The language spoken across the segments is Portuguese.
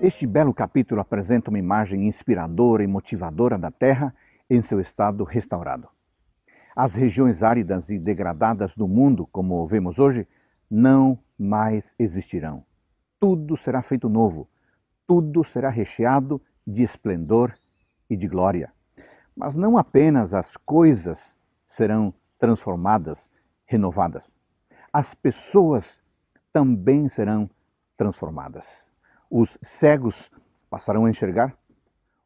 Este belo capítulo apresenta uma imagem inspiradora e motivadora da Terra em seu estado restaurado. As regiões áridas e degradadas do mundo, como vemos hoje, não mais existirão. Tudo será feito novo, tudo será recheado de esplendor e de glória. Mas não apenas as coisas serão transformadas, renovadas. As pessoas também serão transformadas. Os cegos passarão a enxergar,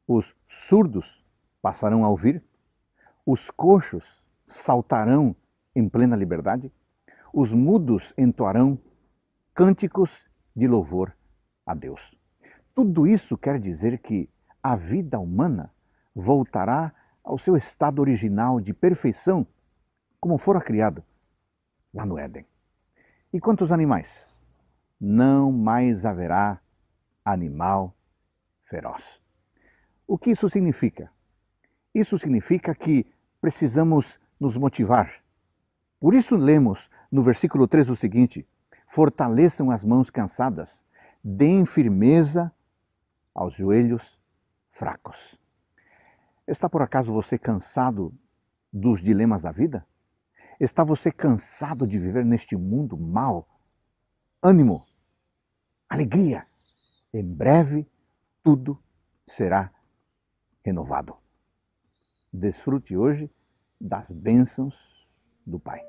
os surdos passarão a ouvir, os coxos saltarão em plena liberdade, os mudos entoarão cânticos de louvor a Deus. Tudo isso quer dizer que a vida humana voltará ao seu estado original de perfeição, como fora criado lá no Éden. E quanto aos animais? Não mais haverá animal feroz. O que isso significa? Isso significa que precisamos nos motivar. Por isso lemos no versículo 3 o seguinte: Fortaleçam as mãos cansadas, deem firmeza aos joelhos fracos. Está por acaso você cansado dos dilemas da vida? Está você cansado de viver neste mundo mal? Ânimo, alegria, em breve, tudo será renovado. Desfrute hoje das bênçãos do Pai.